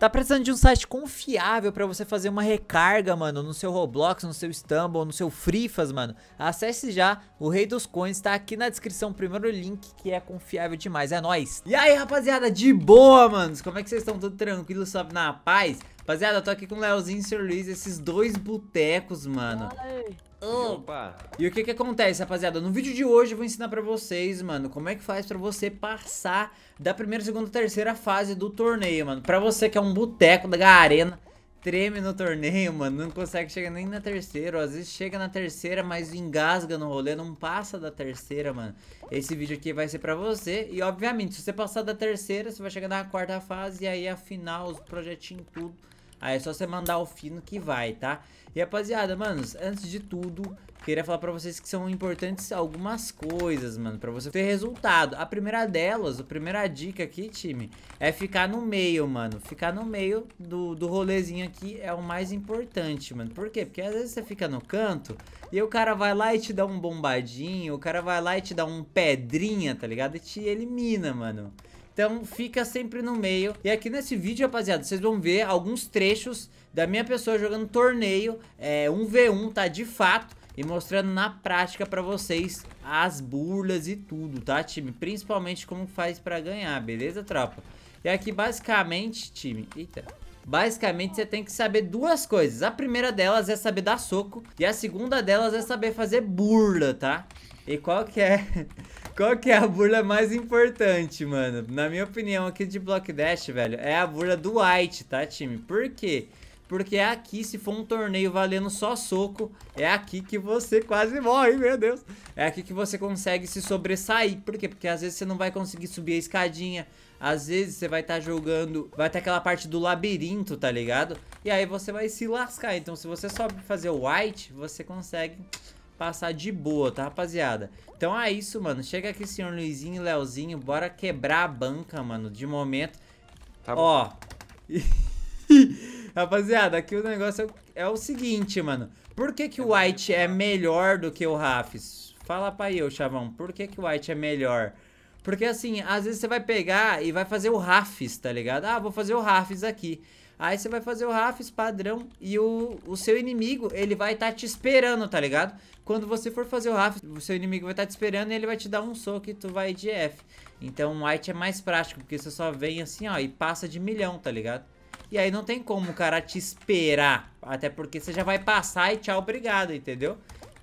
Tá precisando de um site confiável para você fazer uma recarga, mano, no seu Roblox, no seu Stumble, no seu Frifas, mano? Acesse já, o Rei dos Coins tá aqui na descrição, primeiro link que é confiável demais, é nóis! E aí, rapaziada, de boa, manos? Como é que vocês estão? Tudo tranquilo, sabe, na paz? Rapaziada, eu tô aqui com o Leozinho e o Sr. Luiz, esses dois botecos, mano. Ai. Opa! E o que que acontece, rapaziada? No vídeo de hoje eu vou ensinar pra vocês, mano, como é que faz pra você passar da primeira, segunda, terceira fase do torneio, mano. Pra você que é um boteco da arena, treme no torneio, mano, não consegue chegar nem na terceira, ou às vezes chega na terceira, mas engasga no rolê, não passa da terceira, mano. Esse vídeo aqui vai ser pra você, e obviamente, se você passar da terceira, você vai chegar na quarta fase, e aí a final, os projetinhos, tudo Aí é só você mandar o fino que vai, tá? E rapaziada, manos, antes de tudo, queria falar pra vocês que são importantes algumas coisas, mano, pra você ter resultado. A primeira delas, a primeira dica aqui, time, é ficar no meio, mano. Ficar no meio do, do rolezinho aqui é o mais importante, mano. Por quê? Porque às vezes você fica no canto e o cara vai lá e te dá um bombadinho, o cara vai lá e te dá um pedrinha, tá ligado? E te elimina, mano. Então fica sempre no meio. E aqui nesse vídeo, rapaziada, vocês vão ver alguns trechos da minha pessoa jogando torneio, é, 1v1, tá? De fato e mostrando na prática para vocês as burlas e tudo, tá, time? Principalmente como faz para ganhar, beleza, tropa? E aqui, basicamente, time... Eita... Basicamente, você tem que saber duas coisas. A primeira delas é saber dar soco. E a segunda delas é saber fazer burla, tá? E qual que é... Qual que é a burla mais importante, mano? Na minha opinião aqui de Block Dash, velho, é a burla do White, tá, time? Por quê? Porque é aqui, se for um torneio valendo só soco, é aqui que você quase morre, meu Deus. É aqui que você consegue se sobressair. Por quê? Porque às vezes você não vai conseguir subir a escadinha. Às vezes você vai estar tá jogando, vai ter aquela parte do labirinto, tá ligado? E aí você vai se lascar. Então se você sobe fazer o white, você consegue passar de boa, tá, rapaziada? Então é isso, mano. Chega aqui, senhor Luizinho e Leozinho. Bora quebrar a banca, mano, de momento. Tá Ó. rapaziada, aqui o negócio é, é, o seguinte, mano. Por que que o White é melhor do que o Rafis? Fala pra eu, chavão. Por que que o White é melhor? Porque assim, às vezes você vai pegar e vai fazer o Rafis, tá ligado? Ah, vou fazer o Rafis aqui. Aí você vai fazer o Rafis padrão e o, o seu inimigo, ele vai estar tá te esperando, tá ligado? Quando você for fazer o Rafis, o seu inimigo vai estar tá te esperando e ele vai te dar um soco e tu vai de F. Então o White é mais prático, porque você só vem assim, ó, e passa de milhão, tá ligado? E aí não tem como o cara te esperar, até porque você já vai passar e tchau, obrigado, entendeu?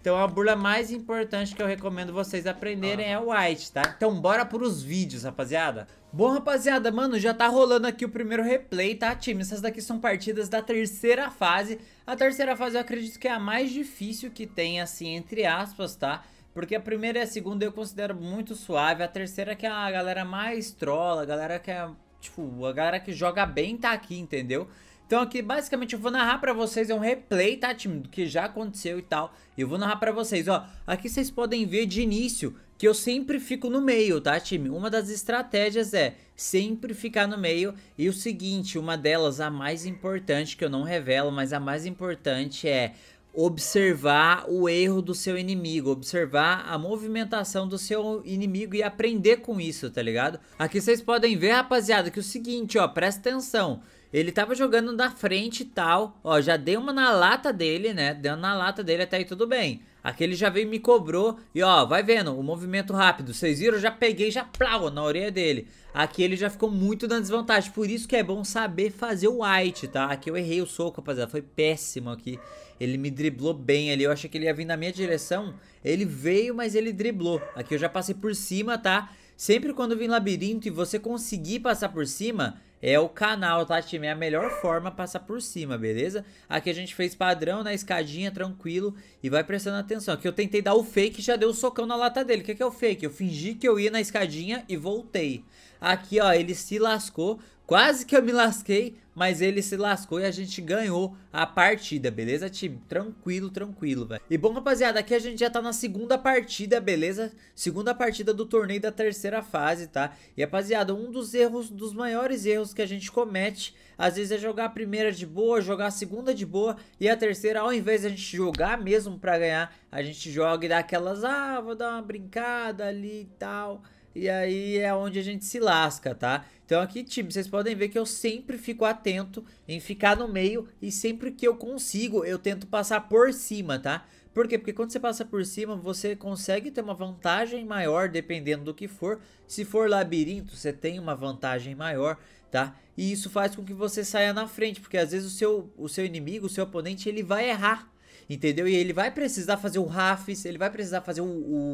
Então a burla mais importante que eu recomendo vocês aprenderem ah. é o white, tá? Então bora pros vídeos, rapaziada. Bom, rapaziada, mano, já tá rolando aqui o primeiro replay, tá, time? Essas daqui são partidas da terceira fase. A terceira fase eu acredito que é a mais difícil que tem, assim, entre aspas, tá? Porque a primeira e a segunda eu considero muito suave. A terceira que é a galera mais trola, a galera que é, tipo, a galera que joga bem tá aqui, entendeu? Então aqui basicamente eu vou narrar pra vocês, é um replay, tá time, do que já aconteceu e tal. Eu vou narrar pra vocês, ó, aqui vocês podem ver de início que eu sempre fico no meio, tá time? Uma das estratégias é sempre ficar no meio e o seguinte, uma delas, a mais importante, que eu não revelo, mas a mais importante é observar o erro do seu inimigo, observar a movimentação do seu inimigo e aprender com isso, tá ligado? Aqui vocês podem ver, rapaziada, que é o seguinte, ó, presta atenção. Ele tava jogando na frente e tal. Ó, já dei uma na lata dele, né? Deu na lata dele até aí tudo bem. Aqui ele já veio e me cobrou. E ó, vai vendo, o movimento rápido. Vocês viram? já peguei, já plau na orelha dele. Aqui ele já ficou muito na desvantagem. Por isso que é bom saber fazer o white, tá? Aqui eu errei o soco, rapaziada. Foi péssimo aqui. Ele me driblou bem ali. Eu achei que ele ia vir na minha direção. Ele veio, mas ele driblou. Aqui eu já passei por cima, tá? Sempre quando vem labirinto e você conseguir passar por cima, é o canal, tá, time? É a melhor forma passar por cima, beleza? Aqui a gente fez padrão na escadinha, tranquilo, e vai prestando atenção. Aqui eu tentei dar o fake e já deu um socão na lata dele. O que, que é o fake? Eu fingi que eu ia na escadinha e voltei. Aqui, ó, ele se lascou, quase que eu me lasquei, mas ele se lascou e a gente ganhou a partida, beleza, time? Tranquilo, tranquilo, velho. E bom, rapaziada, aqui a gente já tá na segunda partida, beleza? Segunda partida do torneio da terceira fase, tá? E, rapaziada, um dos erros, dos maiores erros que a gente comete, às vezes é jogar a primeira de boa, jogar a segunda de boa e a terceira, ao invés de a gente jogar mesmo pra ganhar, a gente joga e dá aquelas, ah, vou dar uma brincada ali e tal... E aí é onde a gente se lasca, tá? Então aqui, time, vocês podem ver que eu sempre fico atento em ficar no meio e sempre que eu consigo, eu tento passar por cima, tá? Por quê? Porque quando você passa por cima, você consegue ter uma vantagem maior, dependendo do que for. Se for labirinto, você tem uma vantagem maior, tá? E isso faz com que você saia na frente, porque às vezes o seu, o seu inimigo, o seu oponente, ele vai errar entendeu? E ele vai precisar fazer o Rafis, ele vai precisar fazer o,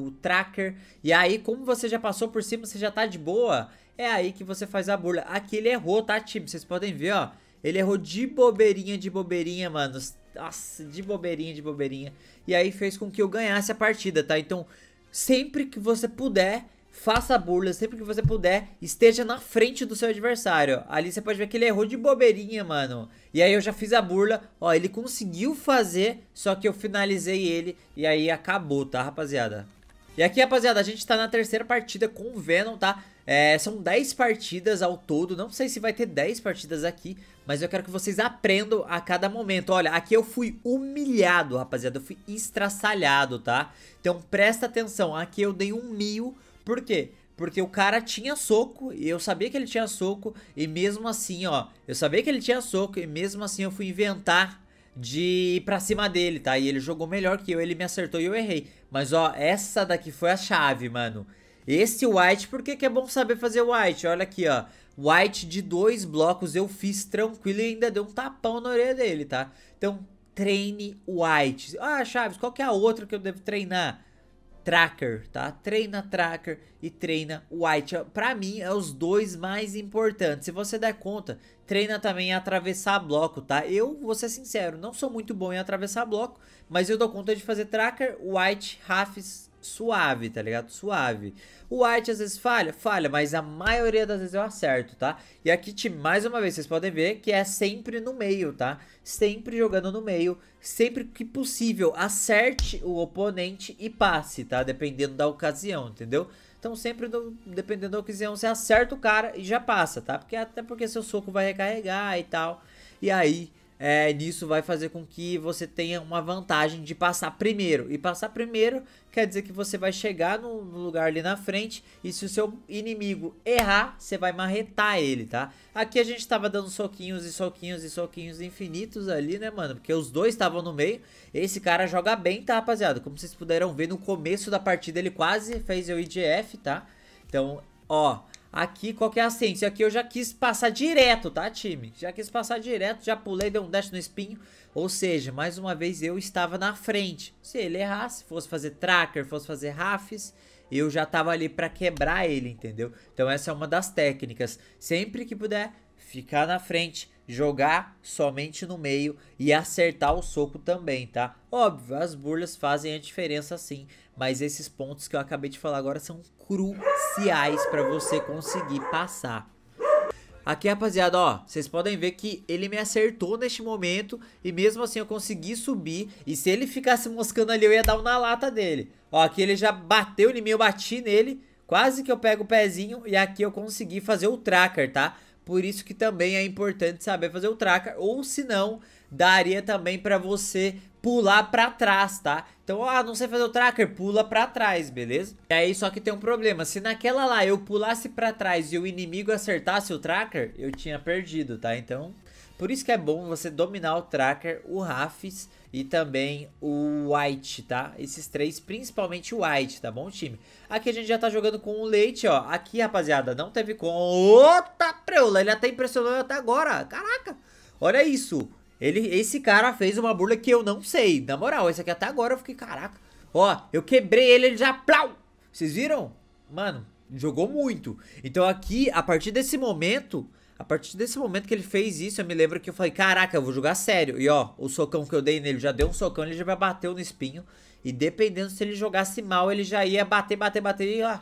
o, Tracker, e aí como você já passou por cima, você já tá de boa, é aí que você faz a burla. Aqui ele errou, tá, time? Vocês podem ver, ó, ele errou de bobeirinha, de bobeirinha, mano, nossa, de bobeirinha, de bobeirinha, e aí fez com que eu ganhasse a partida, tá? Então, sempre que você puder faça burla sempre que você puder, esteja na frente do seu adversário. Ali você pode ver que ele errou de bobeirinha, mano. E aí eu já fiz a burla, ó, ele conseguiu fazer, só que eu finalizei ele e aí acabou, tá, rapaziada? E aqui, rapaziada, a gente tá na terceira partida com o Venom, tá? É, são 10 partidas ao todo, não sei se vai ter 10 partidas aqui, mas eu quero que vocês aprendam a cada momento. Olha, aqui eu fui humilhado, rapaziada, eu fui estraçalhado, tá? Então presta atenção, aqui eu dei um mil por quê? Porque o cara tinha soco, e eu sabia que ele tinha soco, e mesmo assim, ó, eu sabia que ele tinha soco, e mesmo assim eu fui inventar de ir pra cima dele, tá? E ele jogou melhor que eu, ele me acertou e eu errei. Mas, ó, essa daqui foi a chave, mano. Esse white, por que, que é bom saber fazer white? Olha aqui, ó. White de dois blocos eu fiz tranquilo e ainda deu um tapão na orelha dele, tá? Então, treine white. Ah, Chaves, qual que é a outra que eu devo treinar? tracker, tá? Treina tracker e treina white. Para mim é os dois mais importantes. Se você der conta, treina também atravessar bloco, tá? Eu vou ser sincero, não sou muito bom em atravessar bloco, mas eu dou conta de fazer tracker, white, rafis suave, tá ligado? Suave. O White às vezes falha, falha, mas a maioria das vezes eu acerto, tá? E aqui mais uma vez, vocês podem ver que é sempre no meio, tá? Sempre jogando no meio, sempre que possível, acerte o oponente e passe, tá? Dependendo da ocasião, entendeu? Então sempre, do, dependendo da ocasião, você acerta o cara e já passa, tá? Porque até porque seu soco vai recarregar e tal. E aí é, isso vai fazer com que você tenha uma vantagem de passar primeiro. E passar primeiro quer dizer que você vai chegar no, no lugar ali na frente. E se o seu inimigo errar, você vai marretar ele, tá? Aqui a gente estava dando soquinhos e soquinhos e soquinhos infinitos ali, né, mano? Porque os dois estavam no meio. Esse cara joga bem, tá, rapaziada? Como vocês puderam ver, no começo da partida ele quase fez o IGF, tá? Então, ó... Aqui, qual que é a ciência? Aqui eu já quis passar direto, tá, time? Já quis passar direto, já pulei, dei um dash no espinho. Ou seja, mais uma vez eu estava na frente. Se ele errasse, fosse fazer tracker, fosse fazer rafes, eu já estava ali para quebrar ele, entendeu? Então essa é uma das técnicas. Sempre que puder, ficar na frente, jogar somente no meio e acertar o soco também, tá? Óbvio, as burlas fazem a diferença sim, mas esses pontos que eu acabei de falar agora são cruciais para você conseguir passar. Aqui, rapaziada, ó, vocês podem ver que ele me acertou neste momento e mesmo assim eu consegui subir e se ele ficasse moscando ali eu ia dar um na lata dele. Ó, aqui ele já bateu em mim, eu bati nele, quase que eu pego o pezinho e aqui eu consegui fazer o tracker, tá? Por isso que também é importante saber fazer o tracker, ou se não, daria também para você pular para trás, tá? Então, ah, não sei fazer o tracker, pula para trás, beleza? E aí só que tem um problema, se naquela lá eu pulasse para trás e o inimigo acertasse o tracker, eu tinha perdido, tá? Então, por isso que é bom você dominar o Tracker, o Rafis e também o White, tá? Esses três, principalmente o White, tá bom, time? Aqui a gente já tá jogando com o Leite, ó. Aqui, rapaziada, não teve com... Ota preula, ele até impressionou até agora. Caraca, olha isso. Ele, esse cara fez uma burla que eu não sei. Na moral, esse aqui até agora eu fiquei, caraca. Ó, eu quebrei ele, ele já... Plau! Vocês viram? Mano, jogou muito. Então aqui, a partir desse momento a partir desse momento que ele fez isso, eu me lembro que eu falei, caraca, eu vou jogar sério. E ó, o socão que eu dei nele, já deu um socão, ele já bateu no espinho. E dependendo se ele jogasse mal, ele já ia bater, bater, bater e ó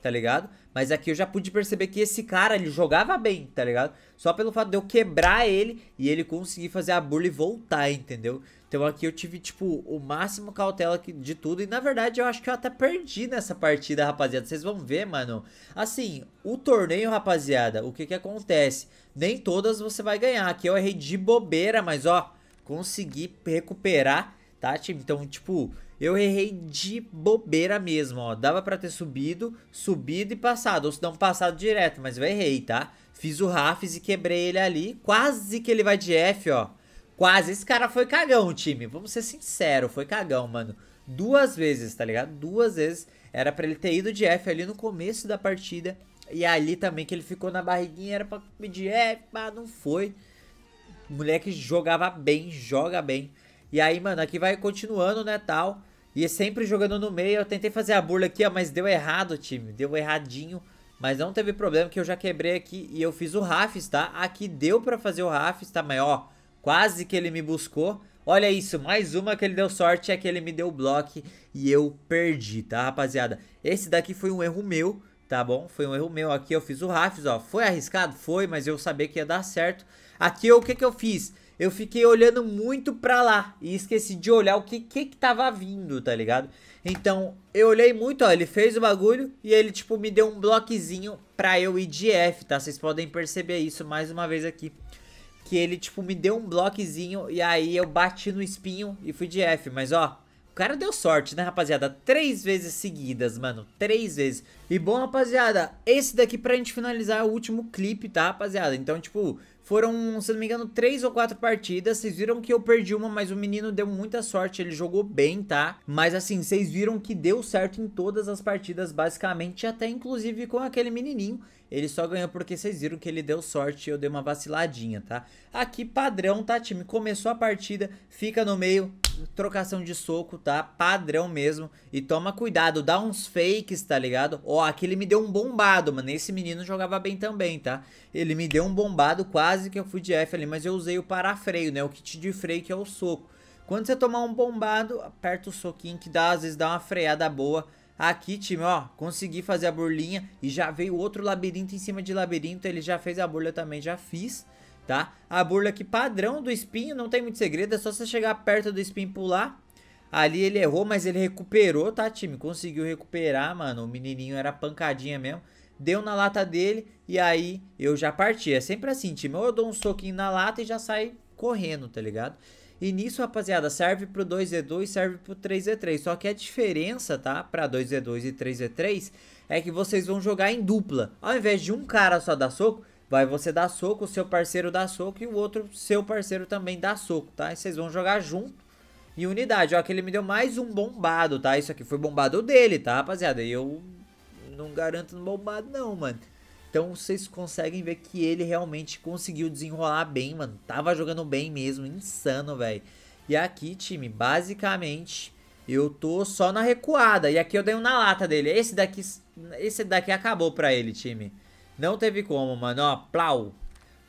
tá ligado? Mas aqui eu já pude perceber que esse cara, ele jogava bem, tá ligado? Só pelo fato de eu quebrar ele e ele conseguir fazer a burla e voltar, entendeu? Então aqui eu tive, tipo, o máximo cautela de tudo. E na verdade eu acho que eu até perdi nessa partida, rapaziada. Vocês vão ver, mano. Assim, o torneio, rapaziada, o que que acontece? Nem todas você vai ganhar. Aqui eu errei de bobeira, mas ó, consegui recuperar tá, time? Então, tipo, eu errei de bobeira mesmo, ó. Dava pra ter subido, subido e passado. Ou se não, passado direto, mas eu errei, tá? Fiz o Rafs e quebrei ele ali. Quase que ele vai de F, ó. Quase. Esse cara foi cagão, time. Vamos ser sinceros, foi cagão, mano. Duas vezes, tá ligado? Duas vezes. Era pra ele ter ido de F ali no começo da partida. E ali também que ele ficou na barriguinha, era pra pedir F, mas não foi. moleque jogava bem, joga bem. E aí, mano, aqui vai continuando, né, tal. E sempre jogando no meio. Eu tentei fazer a burla aqui, ó, mas deu errado, time. Deu erradinho. Mas não teve problema que eu já quebrei aqui e eu fiz o Rafis, tá? Aqui deu pra fazer o Rafis, tá? Mas, ó, quase que ele me buscou. Olha isso, mais uma que ele deu sorte é que ele me deu o bloco e eu perdi, tá, rapaziada? Esse daqui foi um erro meu, tá bom? Foi um erro meu aqui, eu fiz o Rafis, ó. Foi arriscado? Foi, mas eu sabia que ia dar certo. Aqui, o que que eu fiz? eu fiquei olhando muito pra lá e esqueci de olhar o que, que que tava vindo, tá ligado? Então, eu olhei muito, ó, ele fez o bagulho e ele, tipo, me deu um bloquezinho pra eu ir de F, tá? Vocês podem perceber isso mais uma vez aqui. Que ele, tipo, me deu um bloquezinho e aí eu bati no espinho e fui de F, mas ó... O cara deu sorte, né, rapaziada? Três vezes seguidas, mano. Três vezes. E bom, rapaziada, esse daqui pra gente finalizar é o último clipe, tá, rapaziada? Então, tipo, foram, se não me engano, três ou quatro partidas. Vocês viram que eu perdi uma, mas o menino deu muita sorte. Ele jogou bem, tá? Mas assim, vocês viram que deu certo em todas as partidas, basicamente. Até inclusive com aquele menininho ele só ganhou porque vocês viram que ele deu sorte e eu dei uma vaciladinha, tá? Aqui, padrão, tá, time? Começou a partida, fica no meio, trocação de soco, tá? Padrão mesmo. E toma cuidado, dá uns fakes, tá ligado? Ó, aqui ele me deu um bombado, mano. Esse menino jogava bem também, tá? Ele me deu um bombado, quase que eu fui de F ali, mas eu usei o parafreio, né? O kit de freio que é o soco. Quando você tomar um bombado, aperta o soquinho que dá, às vezes dá uma freada boa Aqui, time, ó, consegui fazer a burlinha e já veio outro labirinto em cima de labirinto. Ele já fez a burla também, já fiz, tá? A burla aqui padrão do espinho, não tem muito segredo. É só você chegar perto do espinho e pular. Ali ele errou, mas ele recuperou, tá, time? Conseguiu recuperar, mano. O menininho era pancadinha mesmo. Deu na lata dele e aí eu já parti. É sempre assim, time. Ou eu dou um soquinho na lata e já saio correndo, tá ligado? E nisso, rapaziada, serve pro 2Z2 serve pro 3Z3. Só que a diferença, tá? Pra 2Z2 e 3Z3 é que vocês vão jogar em dupla. Ao invés de um cara só dar soco, vai você dar soco, o seu parceiro dá soco e o outro seu parceiro também dá soco, tá? E vocês vão jogar junto e unidade. Ó, que ele me deu mais um bombado, tá? Isso aqui foi bombado dele, tá, rapaziada? E eu não garanto no bombado não, mano. Então vocês conseguem ver que ele realmente conseguiu desenrolar bem, mano. Tava jogando bem mesmo, insano, velho. E aqui, time, basicamente, eu tô só na recuada. E aqui eu dei um na lata dele. Esse daqui, esse daqui acabou pra ele, time. Não teve como, mano. Ó, plau.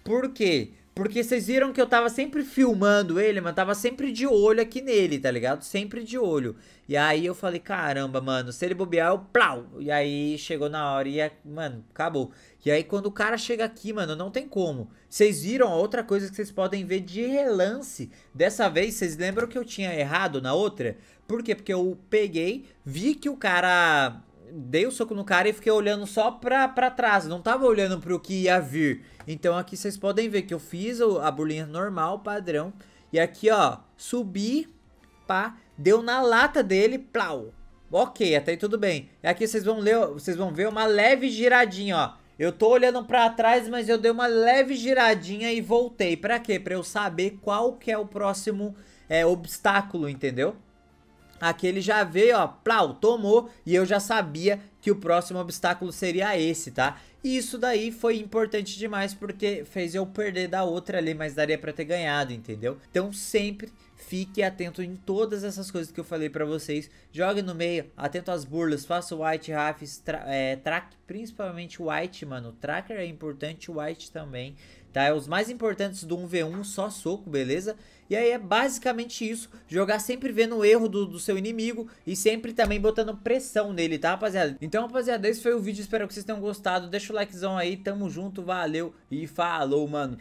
Por quê? Porque vocês viram que eu tava sempre filmando ele, mas tava sempre de olho aqui nele, tá ligado? Sempre de olho. E aí eu falei, caramba, mano, se ele bobear, eu plau. E aí chegou na hora e, é, mano, acabou. E aí quando o cara chega aqui, mano, não tem como. Vocês viram outra coisa que vocês podem ver de relance. Dessa vez, vocês lembram que eu tinha errado na outra? Por quê? Porque eu peguei, vi que o cara dei o um soco no cara e fiquei olhando só pra, pra trás, não tava olhando pro que ia vir. Então aqui vocês podem ver que eu fiz a bolinha normal, padrão. E aqui, ó, subi, pá, deu na lata dele, plau. Ok, até aí tudo bem. E aqui vocês vão, ler, vocês vão ver uma leve giradinha, ó. Eu tô olhando pra trás, mas eu dei uma leve giradinha e voltei. Pra quê? Pra eu saber qual que é o próximo é, obstáculo, entendeu? Aqui ele já veio, ó, plau, tomou e eu já sabia que o próximo obstáculo seria esse, tá? E isso daí foi importante demais porque fez eu perder da outra ali, mas daria pra ter ganhado, entendeu? Então sempre fique atento em todas essas coisas que eu falei pra vocês. Jogue no meio, atento às burlas, faça o white, half, tra é, track, principalmente white, mano. Tracker é importante, white também, tá? É os mais importantes do 1v1, só soco, beleza? E aí é basicamente isso, jogar sempre vendo o erro do, do seu inimigo e sempre também botando pressão nele, tá rapaziada? Então rapaziada, esse foi o vídeo, espero que vocês tenham gostado, deixa o likezão aí, tamo junto, valeu e falou mano.